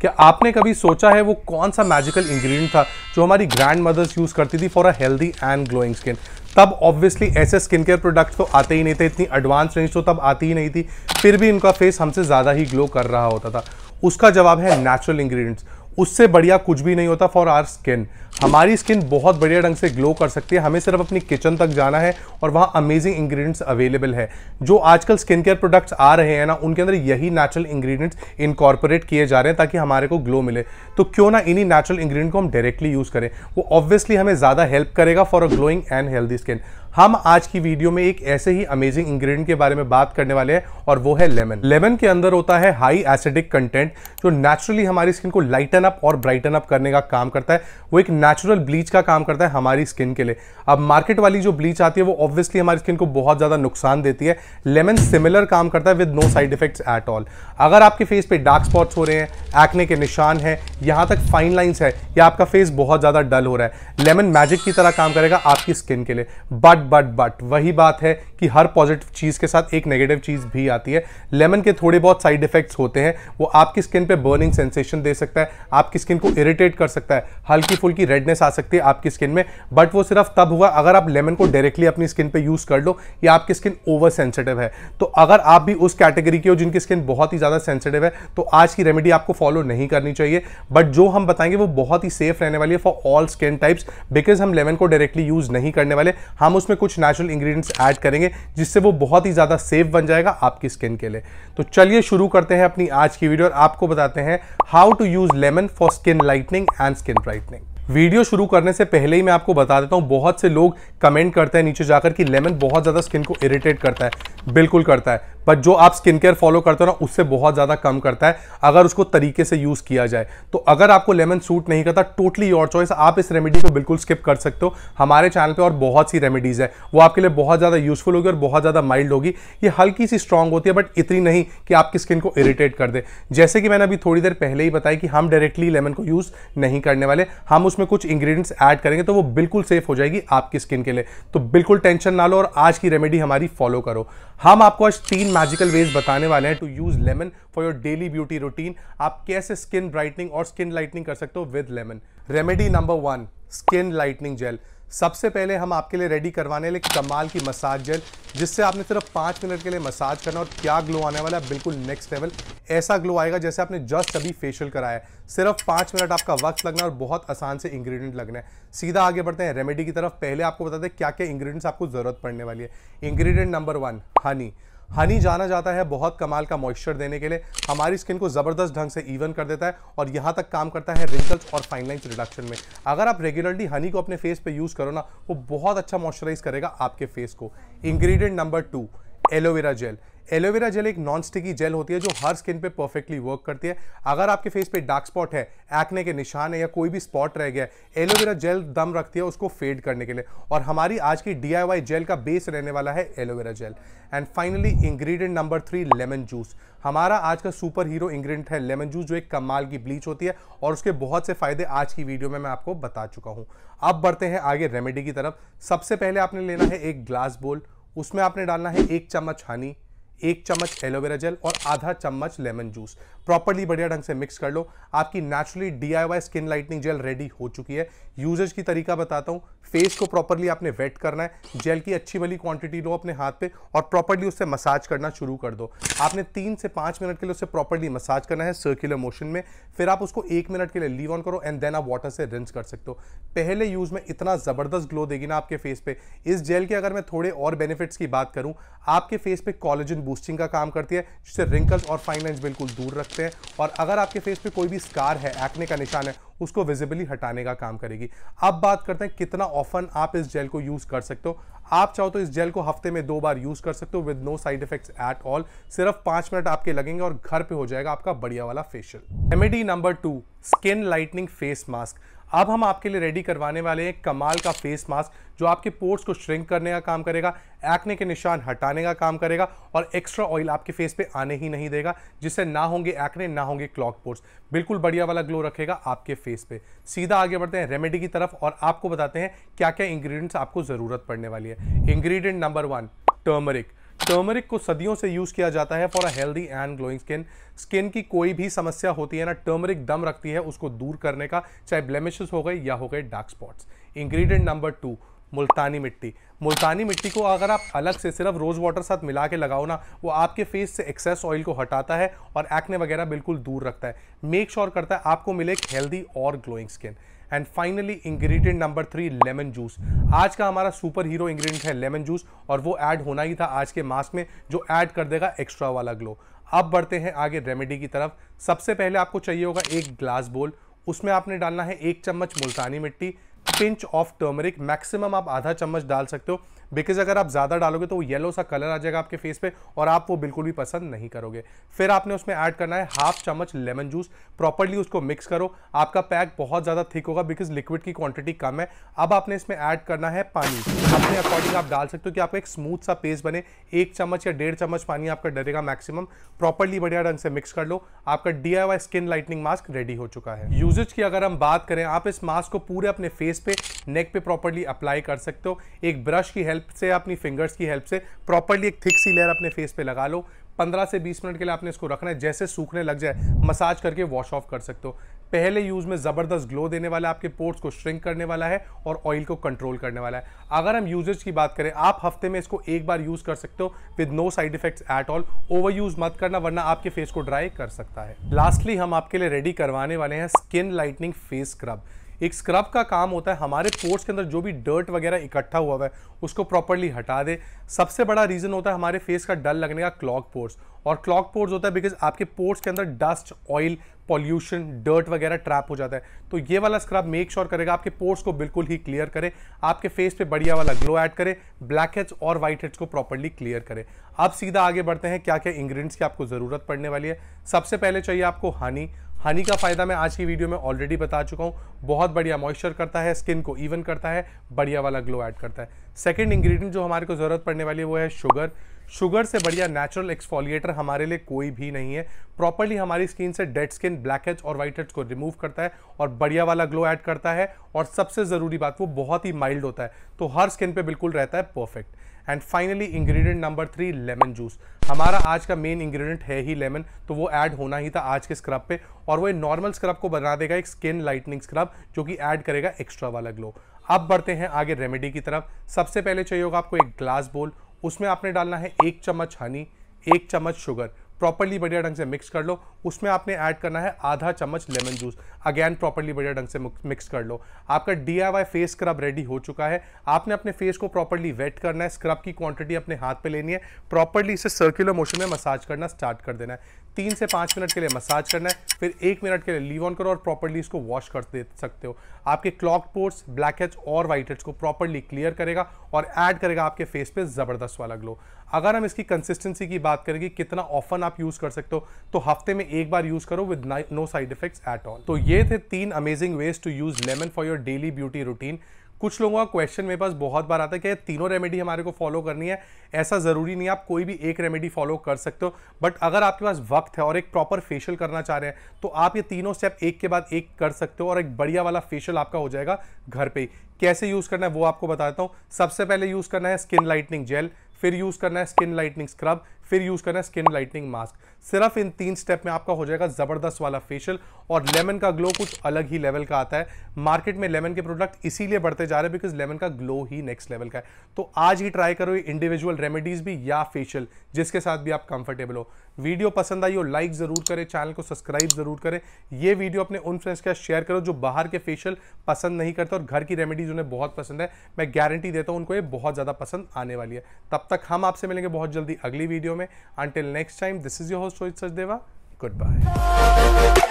क्या आपने कभी सोचा है वो कौन सा मैजिकल इंग्रेडिएंट था जो हमारी ग्रैंड मदर्स यूज़ करती थी for a healthy and glowing skin तब ऑब्वियसली ऐसे स्किन केयर प्रोडक्ट्स तो आते ही नहीं थे इतनी एडवांस रेंज तो तब आती ही नहीं थी फिर भी इनका फेस हमसे ज़्यादा ही ग्लो कर रहा होता था उसका जवाब है नेचुरल इंग्रेडिएंट्स उससे बढ़िया कुछ भी नहीं होता फॉर आर स्किन हमारी स्किन बहुत बढ़िया ढंग से ग्लो कर सकती है हमें सिर्फ अपनी किचन तक जाना है और वहाँ अमेजिंग इंग्रेडिएंट्स अवेलेबल है जो आजकल स्किन केयर प्रोडक्ट्स आ रहे हैं ना उनके अंदर यही नेचुरल इंग्रेडिएंट्स इनकॉर्पोरेट किए जा रहे हैं ताकि हमारे को ग्लो मिले तो क्यों ना इन्हीं नेचुरल इंग्रीडियंट को हम डायरेक्टली यूज़ करें वो ऑब्वियसली हमें ज़्यादा हेल्प करेगा for a glowing and healthy skin हम आज की वीडियो में एक ऐसे ही अमेजिंग इंग्रेडिएंट के बारे में बात करने वाले हैं और वो है लेमन लेमन के अंदर होता है हाई एसिडिक कंटेंट जो नेचुरली हमारी स्किन को लाइटन अप और ब्राइटन अप करने का काम करता है वो एक नेचुरल ब्लीच का काम करता है हमारी स्किन के लिए अब मार्केट वाली जो ब्लीच आती है वो ऑब्वियसली हमारी स्किन को बहुत ज़्यादा नुकसान देती है लेमन सिमिलर काम करता है with no side effects at all अगर आपके फेस पे डार्क स्पॉट्स हो रहे हैं एक्ने के निशान है यहां तक फाइन लाइन्स है या आपका फेस बहुत ज़्यादा डल हो रहा है लेमन मैजिक की तरह काम करेगा आपकी स्किन के लिए बट बट बट बट वही बात है कि हर पॉजिटिव चीज़ के साथ एक नेगेटिव चीज़ भी आती है लेमन के थोड़े बहुत साइड इफेक्ट्स होते हैं वो आपकी स्किन पे बर्निंग सेंसेशन दे सकता है आपकी स्किन को इरिटेट कर सकता है हल्की फुल्की रेडनेस आ सकती है आपकी स्किन में बट वो सिर्फ तब हुआ अगर आप लेमन को डायरेक्टली अपनी स्किन पर यूज़ कर लो या आपकी स्किन ओवर सेंसिटिव है तो अगर आप भी उस कैटेगरी की हो जिनकी स्किन बहुत ही ज़्यादा सेंसिटिव है तो आज की रेमेडी आपको फॉलो नहीं करनी चाहिए बट जो हम बताएंगे वो बहुत ही सेफ रहने वाली है for all skin types because हम लेमन को डायरेक्टली यूज़ नहीं करने वाले हम उस उसमें कुछ नेचुरल इंग्रेडिएंट्स ऐड करेंगे जिससे वो बहुत ही ज़्यादा सेफ बन जाएगा आपकी स्किन के लिए तो चलिए शुरू करते हैं अपनी आज की वीडियो और आपको बताते हैं how to use lemon for skin lightening and skin brightening video शुरू करने से पहले ही मैं आपको बता देता हूँ बहुत से लोग कमेंट करते हैं नीचे जाकर कि लेमन बहुत ज़्यादा स्किन को इरिटेट करता है बिल्कुल करता है बट जो आप स्किन केयर फॉलो करते हो ना उससे बहुत ज़्यादा कम करता है अगर उसको तरीके से यूज़ किया जाए तो अगर आपको लेमन सूट नहीं करता टोटली योर चॉइस आप इस रेमेडी को बिल्कुल स्किप कर सकते हो हमारे चैनल पर और बहुत सी रेमेडीज़ है वो आपके लिए बहुत ज़्यादा यूजफुल होगी और बहुत ज़्यादा माइल्ड होगी ये हल्की सी स्ट्रांग होती है बट इतनी नहीं कि आपकी स्किन को इरीटेट कर दे जैसे कि मैंने अभी थोड़ी देर पहले ही बताया कि हम डायरेक्टली लेमन को यूज़ नहीं करने वाले हम उसमें कुछ इंग्रीडियंट्स ऐड करेंगे तो वो बिल्कुल सेफ हो जाएगी आपकी स्किन के लिए तो बिल्कुल टेंशन ना लो और आज की रेमेडी हमारी फॉलो करो हम आपको आज तीन मैजिकल वेज बताने वाले हैं to use lemon for your daily beauty routine आप कैसे स्किन ब्राइटनिंग और स्किन लाइटनिंग कर सकते हो with lemon remedy number one skin lightening gel सबसे पहले हम आपके लिए रेडी करवाने लिए कमाल की मसाज जेल जिससे आपने सिर्फ पाँच मिनट के लिए मसाज करना और क्या ग्लो आने वाला है बिल्कुल नेक्स्ट लेवल ऐसा ग्लो आएगा जैसे आपने जस्ट अभी फेशियल कराया है सिर्फ पाँच मिनट आपका वक्त लगना और बहुत आसान से इंग्रेडिएंट लगना है सीधा आगे बढ़ते हैं रेमेडी की तरफ पहले आपको बताते हैं क्या क्या इंग्रीडियंट्स आपको ज़रूरत पड़ने वाली है ingredient number one honey honey जाना जाता है बहुत कमाल का मॉइस्चर देने के लिए हमारी स्किन को ज़बरदस्त ढंग से इवन कर देता है और यहाँ तक काम करता है रिंकल्स और फाइन लाइन्स रिडक्शन में अगर आप रेगुलरली हनी को अपने फेस पे यूज़ करो ना वो बहुत अच्छा मॉइस्चराइज करेगा आपके फेस को ingredient number two aloe vera gel aloe vera gel एक नॉन स्टिकी जेल होती है जो हर स्किन पे परफेक्टली वर्क करती है अगर आपके फेस पे डार्क स्पॉट है एक्ने के निशान है या कोई भी स्पॉट रह गया है एलोवेरा जेल दम रखती है उसको फेड करने के लिए और हमारी आज की डी जेल का बेस रहने वाला है aloe vera gel and finally ingredient number three lemon juice हमारा आज का सुपर हीरो इंग्रेडिएंट है लेमन जूस जो एक कमाल की ब्लीच होती है और उसके बहुत से फायदे आज की वीडियो में मैं आपको बता चुका हूँ अब बढ़ते हैं आगे रेमेडी की तरफ सबसे पहले आपने लेना है एक ग्लास बोल उसमें आपने डालना है एक चम्मच हनी एक चम्मच एलोवेरा जेल और आधा चम्मच लेमन जूस प्रॉपरली बढ़िया ढंग से मिक्स कर लो आपकी naturally D skin lightening gel ready हो चुकी है यूजेज की तरीका बताता हूँ फेस को प्रॉपरली आपने वेट करना है जेल की अच्छी वाली क्वांटिटी लो अपने हाथ पे और प्रॉपरली उससे मसाज करना शुरू कर दो आपने तीन से पाँच मिनट के लिए उसे प्रॉपरली मसाज करना है सर्क्यूलर मोशन में फिर आप उसको एक मिनट के लिए लीव ऑन करो एंड देन आप वाटर से रिंस कर सकते हो पहले यूज़ में इतना ज़बरदस्त ग्लो देगी ना आपके फेस पे इस जेल के अगर मैं थोड़े और बेनिफिट्स की बात करूँ आपके फेस पे कॉलेजन बूस्टिंग का काम करती है जिससे रिंकल्स और फाइन लाइन्स बिल्कुल दूर रखते सकते हैं और अगर आपके फेस पे कोई भी स्कार है एक्ने का निशान है उसको विजिबली हटाने का काम करेगी अब बात करते हैं कितना ऑफन आप इस जेल को यूज़ कर सकते हो आप चाहो तो इस जेल को हफ्ते में दो बार यूज़ कर सकते हो with no side effects at all सिर्फ पांच मिनट आपके लगेंगे और घर पे हो जाएगा आपका बढ़िया वाला facial remedy number two skin lightening face mask अब हम आपके लिए रेडी करवाने वाले हैं कमाल का फेस मास्क जो आपके पोर्ट्स को श्रिंक करने का काम करेगा एक्ने के निशान हटाने का काम करेगा और एक्स्ट्रा ऑयल आपके फेस पे आने ही नहीं देगा जिससे ना होंगे एक्ने ना होंगे क्लॉक पोर्ट्स बिल्कुल बढ़िया वाला ग्लो रखेगा आपके फेस पे सीधा आगे बढ़ते हैं रेमेडी की तरफ और आपको बताते हैं क्या क्या इंग्रीडियंट्स आपको ज़रूरत पड़ने वाली है ingredient number one turmeric turmeric को सदियों से यूज़ किया जाता है for a healthy and glowing skin skin की कोई भी समस्या होती है ना टर्मरिक दम रखती है उसको दूर करने का चाहे ब्लेमिशेस हो गए या हो गए dark spots ingredient number two Multani mitti Multani मिट्टी को अगर आप अलग से सिर्फ रोज़ वाटर साथ मिला के लगाओ ना वो आपके फेस से एक्सेस ऑयल को हटाता है और एक्ने वगैरह बिल्कुल दूर रखता है मेक श्योर sure करता है आपको मिले एक हेल्दी और glowing skin and finally ingredient number three lemon juice आज का हमारा सुपर हीरो इंग्रेडिएंट है लेमन जूस और वो ऐड होना ही था आज के मास्क में जो ऐड कर देगा एक्स्ट्रा वाला ग्लो अब बढ़ते हैं आगे रेमेडी की तरफ सबसे पहले आपको चाहिए होगा एक ग्लास बोल उसमें आपने डालना है एक चम्मच मुल्तानी मिट्टी पिंच ऑफ टर्मरिक मैक्सिमम आप आधा चम्मच डाल सकते हो बिकॉज अगर आप ज़्यादा डालोगे तो वो येलो सा कलर आ जाएगा आपके फेस पे और आप वो बिल्कुल भी पसंद नहीं करोगे फिर आपने उसमें ऐड करना है हाफ चम्मच लेमन जूस प्रॉपरली उसको मिक्स करो आपका पैक बहुत ज़्यादा थिक होगा बिकॉज लिक्विड की क्वांटिटी कम है अब आपने इसमें ऐड करना है पानी अपने अकॉर्डिंग आप डाल सकते हो कि आपका एक स्मूथ सा पेस्ट बने एक चम्मच या डेढ़ चम्मच पानी आपका डरेगा मैक्सिमम प्रॉपरली बढ़िया ढंग से मिक्स कर लो आपका D skin lightening mask ready हो चुका है यूजेज की अगर हम बात करें आप इस मास्क को पूरे अपने फेस पे नेक पे प्रॉपरली अप्लाई कर सकते हो एक ब्रश की हेल्प से अपनी फिंगर्स की हेल्प से प्रॉपरली एक थिक सी लेयर अपने फेस पे लगा लो 15 से 20 मिनट के लिए आपने इसको रखना है जैसे सूखने लग जाए मसाज करके वॉश ऑफ कर सकते हो पहले यूज़ में ज़बरदस्त ग्लो देने वाला आपके पोर्ट्स को श्रिंक करने वाला है और ऑयल को कंट्रोल करने वाला है अगर हम यूजेज की बात करें आप हफ्ते में इसको एक बार यूज़ कर सकते हो with no side effects at all over use मत करना वरना आपके फेस को ड्राई कर सकता है लास्टली हम आपके लिए रेडी करवाने वाले हैं स्किन लाइटनिंग फेस स्क्रब एक स्क्रब का काम होता है हमारे पोर्ट्स के अंदर जो भी डर्ट वगैरह इकट्ठा हुआ हुआ है उसको प्रॉपरली हटा दे सबसे बड़ा रीज़न होता है हमारे फेस का डल लगने का क्लॉक पोर्ट्स और क्लॉक पोर्ट्स होता है बिकॉज आपके पोर्ट्स के अंदर डस्ट ऑयल पॉल्यूशन डर्ट वगैरह ट्रैप हो जाता है तो ये वाला स्क्रब मेक श्योर करेगा आपके पोर्ट्स को बिल्कुल ही क्लियर करे आपके फेस पे बढ़िया वाला ग्लो ऐड करे ब्लैक हेड्स और व्हाइट हेड्स को प्रॉपरली क्लियर करे अब सीधा आगे बढ़ते हैं क्या क्या इंग्रेडिएंट्स की आपको ज़रूरत पड़ने वाली है सबसे पहले चाहिए आपको हनी हनी का फ़ायदा मैं आज की वीडियो में ऑलरेडी बता चुका हूँ बहुत बढ़िया मॉइस्चर करता है स्किन को इवन करता है बढ़िया वाला ग्लो ऐड करता है सेकेंड इंग्रेडिएंट जो हमारे को ज़रूरत पड़ने वाली है वो है शुगर शुगर से बढ़िया नेचुरल एक्सफोलिएटर हमारे लिए कोई भी नहीं है प्रॉपरली हमारी स्किन से डेड स्किन ब्लैक हेड्स और वाइट हेड्स को रिमूव करता है और बढ़िया वाला ग्लो ऐड करता है और सबसे ज़रूरी बात वो बहुत ही माइल्ड होता है तो हर स्किन पे बिल्कुल रहता है perfect and finally ingredient number three lemon juice हमारा आज का मेन इंग्रेडिएंट है ही लेमन तो वो ऐड होना ही था आज के स्क्रब पे और वो नॉर्मल स्क्रब को बना देगा एक स्किन लाइटनिंग स्क्रब जो कि ऐड करेगा एक्स्ट्रा वाला ग्लो अब बढ़ते हैं आगे रेमेडी की तरफ सबसे पहले चाहिए होगा आपको एक ग्लास बोल उसमें आपने डालना है एक चम्मच हनी एक चम्मच शुगर प्रॉपरली बढ़िया ढंग से मिक्स कर लो उसमें आपने ऐड करना है आधा चम्मच लेमन जूस अगेन प्रॉपरली बढ़िया ढंग से मिक्स कर लो आपका डी फेस स्क्रब रेडी हो चुका है आपने अपने फेस को प्रॉपरली वेट करना है स्क्रब की क्वांटिटी अपने हाथ पे लेनी है प्रॉपरली इसे सर्कुलर मोशन में मसाज करना स्टार्ट कर देना है तीन से पाँच मिनट के लिए मसाज करना है फिर एक मिनट के लिए लीव ऑन करो और प्रॉपरली इसको वॉश कर दे सकते हो आपके क्लॉक पोर्ट्स ब्लैक हेड्स और वाइट हेड्स को प्रॉपरली क्लियर करेगा और ऐड करेगा आपके फेस पे ज़बरदस्त वाला ग्लो अगर हम इसकी कंसिस्टेंसी की बात करेंगे कितना ऑफन आप यूज़ कर सकते हो तो हफ्ते में एक बार यूज़ करो with no side effects at all तो ये थे तीन amazing ways to use lemon for your daily beauty routine कुछ लोगों का क्वेश्चन मेरे पास बहुत बार आता है कि तीनों रेमेडी हमारे को फॉलो करनी है ऐसा ज़रूरी नहीं आप कोई भी एक रेमेडी फॉलो कर सकते हो बट अगर आपके पास वक्त है और एक प्रॉपर फेशियल करना चाह रहे हैं तो आप ये तीनों स्टेप एक के बाद एक कर सकते हो और एक बढ़िया वाला फेशियल आपका हो जाएगा घर पर ही कैसे यूज़ करना है वो आपको बताता हूँ सबसे पहले यूज़ करना है स्किन लाइटनिंग जेल फिर यूज़ करना है स्किन लाइटनिंग स्क्रब फिर यूज़ करना है स्किन लाइटनिंग मास्क सिर्फ इन तीन स्टेप में आपका हो जाएगा ज़बरदस्त वाला फेशियल और लेमन का ग्लो कुछ अलग ही लेवल का आता है मार्केट में लेमन के प्रोडक्ट इसीलिए बढ़ते जा रहे हैं बिकॉज लेमन का ग्लो ही नेक्स्ट लेवल का है तो आज ही ट्राई करो इंडिविजुअल रेमेडीज़ भी या फेशियल जिसके साथ भी आप कंफर्टेबल हो वीडियो पसंद आई हो लाइक ज़रूर करें चैनल को सब्सक्राइब ज़रूर करें ये वीडियो अपने उन फ्रेंड्स के साथ शेयर करो जो बाहर के फेशियल पसंद नहीं करते और घर की रेमेडीज़ उन्हें बहुत पसंद है मैं गारंटी देता हूँ उनको ये बहुत ज़्यादा पसंद आने वाली है तब तक हम आपसे मिलेंगे बहुत जल्दी अगली वीडियो में until next time this is your host Rohit Sachdeva good bye